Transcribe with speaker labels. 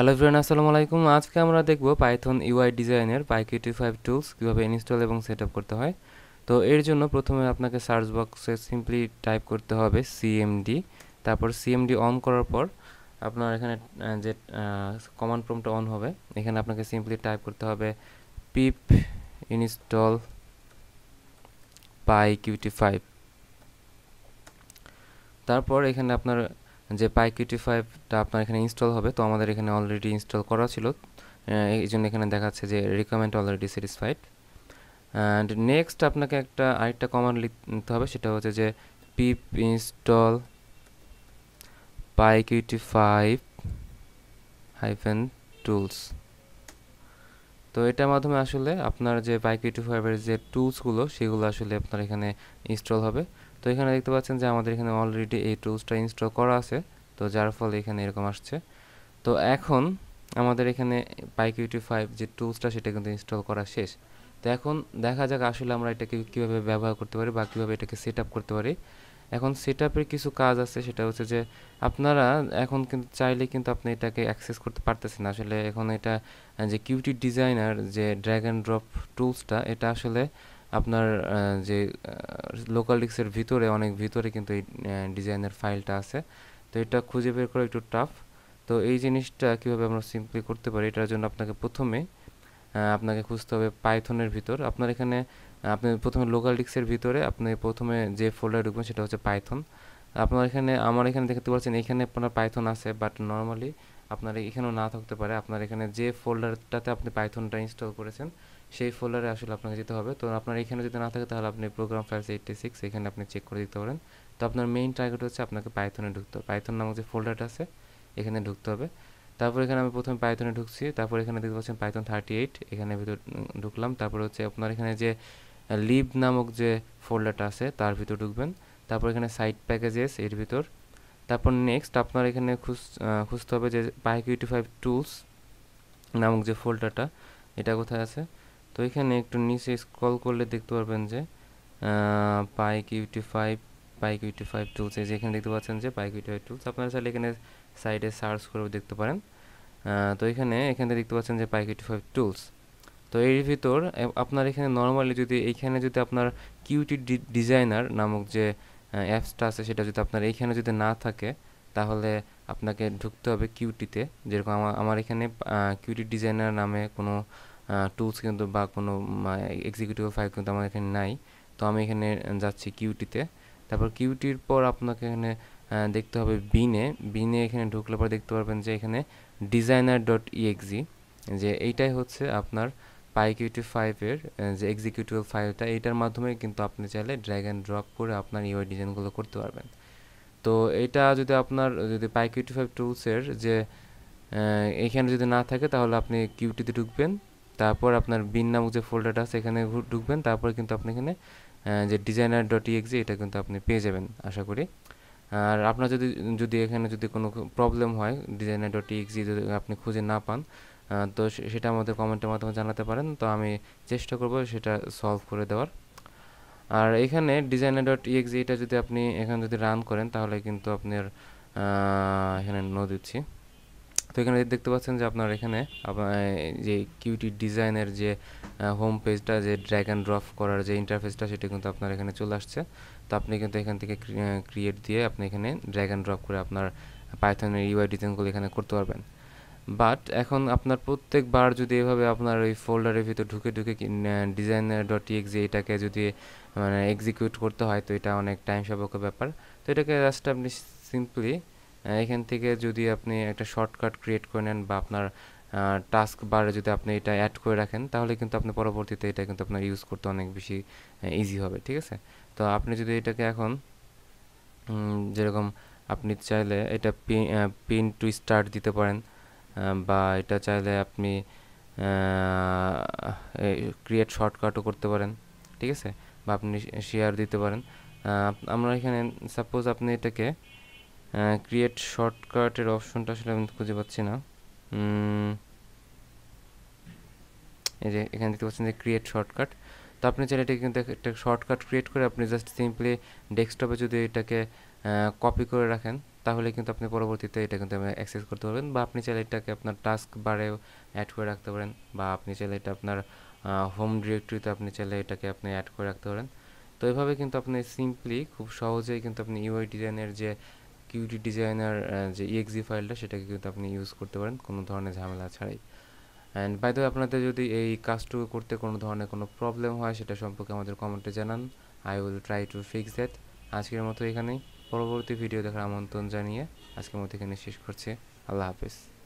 Speaker 1: hello friend আসসালামু আলাইকুম আজকে আমরা দেখব পাইথন ইউআই ডিজাইনের পাইকিউটি ফাইভ টুলস কীভাবে ইনস্টল এবং সেট করতে হয় তো এর জন্য প্রথমে আপনাকে সার্চ বক্সে সিম্পলি টাইপ করতে হবে সিএমডি তারপর সিএমডি অন করার পর আপনার এখানে যে কমান্ড প্রম্পটা অন হবে এখানে আপনাকে সিম্পলি টাইপ করতে হবে পিপ ইনস্টল পাইকিউটি ফাইভ তারপর এখানে আপনার যে পাইকিউটি ফাইভটা আপনার এখানে ইনস্টল হবে তো আমাদের এখানে অলরেডি ইনস্টল করা ছিল এই জন্য এখানে দেখাচ্ছে যে recommend already satisfied and next আপনাকে একটা আরেকটা কমান্ড লিখতে হবে সেটা হচ্ছে যে pip install PyQt five hyphen tools তো এটার মাধ্যমে আসলে আপনার যে পাইকিউটি ফাইভের যে টুলসগুলো সেগুলো আসলে আপনার এখানে ইনস্টল হবে তো এখানে দেখতে পাচ্ছেন যে আমাদের এখানে অলরেডি এই টুলসটা ইনস্টল করা আছে তো যার ফলে এখানে এরকম আসছে তো এখন আমাদের এখানে পাইকিউটি ফাইভ যে টুলসটা সেটা কিন্তু ইনস্টল করা শেষ তো এখন দেখা যাক আসলে আমরা এটাকে কীভাবে ব্যবহার করতে পারি বা কীভাবে এটাকে সেট আপ করতে পারি এখন সেট আপের কিছু কাজ আছে সেটা হচ্ছে যে আপনারা এখন কিন্তু চাইলে কিন্তু আপনি এটাকে অ্যাক্সেস করতে পারতেছেন আসলে এখন এটা যে কিউটি ডিজাইনার যে ড্র্যাগ অ্যান্ড ড্রপ টুলসটা এটা আসলে আপনার যে লোকাল ডিস্কের ভিতরে অনেক ভিতরে কিন্তু এই ডিজাইনের ফাইলটা আছে তো এটা খুঁজে বের করা একটু টাফ তো এই জিনিসটা কীভাবে আমরা সিম্পলি করতে পারি এটার জন্য আপনাকে প্রথমে আপনাকে খুঁজতে হবে পাইথনের ভিতর আপনার এখানে আপনি প্রথমে লোকাল ডিস্কের ভিতরে আপনি প্রথমে যে ফোল্ডার ঢুকবেন সেটা হচ্ছে পাইথন আপনার এখানে আমার এখানে দেখতে পাচ্ছেন এখানে আপনার পাইথন আছে বাট নর্মালি আপনার এখানেও না থাকতে পারে আপনার এখানে যে ফোল্ডারটাতে আপনি পাইথনটা ইনস্টল করেছেন সেই ফোল্ডারে আসলে আপনাকে যেতে হবে তো আপনার এখানে যদি না থাকে তাহলে আপনি প্রোগ্রাম ফাইলস এইটটি সিক্স এখানে আপনি চেক করে দিতে পারেন তো আপনার মেইন টার্গেট হচ্ছে আপনাকে পাইথনে ঢুকতে হবে পাইথন নামক যে ফোল্ডারটা আছে এখানে ঢুকতে হবে তারপর এখানে আমি প্রথমে পাইথনে ঢুকছি তারপর এখানে দেখতে পাচ্ছেন পাইথন থার্টি এইট এখানে ভিতর ঢুকলাম তারপর হচ্ছে আপনার এখানে যে লিব নামক যে ফোল্ডারটা আছে তার ভিতর ঢুকবেন তারপর এখানে সাইট প্যাকেজেস এর ভিতর তারপর নেক্সট আপনার এখানে খুঁজ খুঁজতে হবে যে পাইকিউটি ফাইভ টুলস নামক যে ফোল্ডারটা এটা কোথায় আছে তো এখানে একটু নিচে স্ক্রল করলে দেখতে পারবেন যে PyQt five PyQt five tools এই যে এখানে দেখতে পাচ্ছেন যে পাই কিউটি ফাইভ টুলস আপনারা চাইলে এখানে সাইডে সার্চ করে দেখতে পারেন তো এখানে এখানে দেখতে পাচ্ছেন যে পাই কিউটি ফাইভ টুলস তো এর ভিতর আপনার এখানে নর্মালি যদি এইখানে যদি আপনার কিউটি ডিজাইনার নামক যে অ্যাপসটা আছে সেটা যদি আপনার এইখানে যদি না থাকে তাহলে আপনাকে ঢুকতে হবে কিউটিতে যেরকম আমার আমার এখানে কিউটি ডিজাইনার নামে কোনো টুলস কিন্তু বা কোনো এক্সিকিউটিভ ফাইল কিন্তু আমার এখানে নাই তো আমি এখানে যাচ্ছি কিউটিতে তারপর কিউটির পর আপনাকে এখানে দেখতে হবে বিনে বিনে এখানে ঢুকলে পর দেখতে পারবেন যে এখানে ডিজাইনার ডট ইএক্সি যে এইটাই হচ্ছে আপনার পাইকিউটি ফাইভের যে এক্সিকিউটিভ ফাইলটা এইটার মাধ্যমে কিন্তু আপনি চাইলে ড্র্যাগ অ্যান্ড ড্রপ করে আপনার ইউআই ডিজাইনগুলো করতে পারবেন তো এটা যদি আপনার যদি পাইকিউটি ফাইভ টুলসের যে এখানে যদি না থাকে তাহলে আপনি কিউটিতে ঢুকবেন তারপর আপনার বিন নামক যে ফোল্ডারটা আছে এখানে ঢুকবেন তারপর কিন্তু আপনি এখানে যে ডিজাইনার ডট ইএক্সি এটা কিন্তু আপনি পেয়ে যাবেন আশা করি আর আপনার যদি যদি এখানে যদি কোনো প্রবলেম হয় ডিজাইনার ডট ইএক্সি যদি আপনি খুঁজে না পান তো সেটা আমাদের কমেন্টের মাধ্যমে জানাতে পারেন তো আমি চেষ্টা করব সেটা সলভ করে দেওয়ার আর এখানে ডিজাইনার ডট ইএক্সি এটা যদি আপনি এখানে যদি রান করেন তাহলে কিন্তু আপনার এখানে নো দিচ্ছি তো এখানে দেখতে পাচ্ছেন যে আপনার এখানে যে কিউটি ডিজাইনের যে হোম পেজটা যে ড্র্যাগ অ্যান্ড ড্রপ করার যে ইন্টারফেসটা সেটা কিন্তু আপনার এখানে চলে আসছে তো আপনি কিন্তু এখান থেকে ক্রিয়েট দিয়ে আপনি এখানে ড্র্যাগ অ্যান্ড ড্রপ করে আপনার পাইথনের ইউআই ডিজাইনগুলো এখানে করতে পারবেন বাট এখন আপনার প্রত্যেকবার যদি এভাবে আপনার ওই ফোল্ডারের ভিতর ঢুকে ঢুকে ডিজাইনার ডট এক্সি এটাকে যদি মানে এক্সিকিউট করতে হয় তো এটা অনেক টাইম সাপেক্ষ ব্যাপার তো এটাকে জাস্ট আপনি সিম্পলি এখান থেকে যদি আপনি একটা শর্টকাট ক্রিয়েট করে নেন বা আপনার টাস্ক বারে যদি আপনি এটা অ্যাড করে রাখেন তাহলে কিন্তু আপনি পরবর্তীতে এটা কিন্তু আপনার ইউজ করতে অনেক বেশি ইজি হবে ঠিক আছে তো আপনি যদি এটাকে এখন যেরকম আপনি চাইলে এটা পিন টু স্টার্ট দিতে পারেন বা এটা চাইলে আপনি ক্রিয়েট শর্টকাটও করতে পারেন ঠিক আছে বা আপনি শেয়ার দিতে পারেন আমরা এখানে সাপোজ আপনি এটাকে ক্রিয়েট শর্টকাটের অপশনটা আসলে আমি খুঁজে পাচ্ছি না এই যে এখানে দেখতে পাচ্ছেন যে ক্রিয়েট শর্টকাট তো আপনি চাইলে এটা কিন্তু একটা শর্টকাট ক্রিয়েট করে আপনি জাস্ট সিম্পলি ডেস্কটপে যদি এটাকে কপি করে রাখেন তাহলে কিন্তু আপনি পরবর্তীতে এটা কিন্তু অ্যাক্সেস করতে পারবেন বা আপনি চাইলে এটাকে আপনার টাস্ক বারেও অ্যাড করে রাখতে পারেন বা আপনি চাইলে এটা আপনার হোম ডিরেক্টরিতে আপনি চাইলে এটাকে আপনি অ্যাড করে রাখতে পারেন তো এভাবে কিন্তু আপনি সিম্পলি খুব সহজেই কিন্তু আপনি ইউআই ডিজাইনের যে কিউটি ডিজাইনার uh, যে ইএক্সি ফাইলটা সেটাকে কিন্তু আপনি ইউজ করতে পারেন কোনো ধরনের ঝামেলা ছাড়াই অ্যান্ড বাই দ্য আপনাদের যদি এই কাজটুকু করতে কোনো ধরনের কোনো প্রবলেম হয় সেটা সম্পর্কে আমাদের কমেন্টে জানান I will try to fix that আজকের মতো এখানেই পরবর্তী ভিডিও দেখার আমন্ত্রণ জানিয়ে আজকের মতো এখানে শেষ করছে আল্লাহ হাফেজ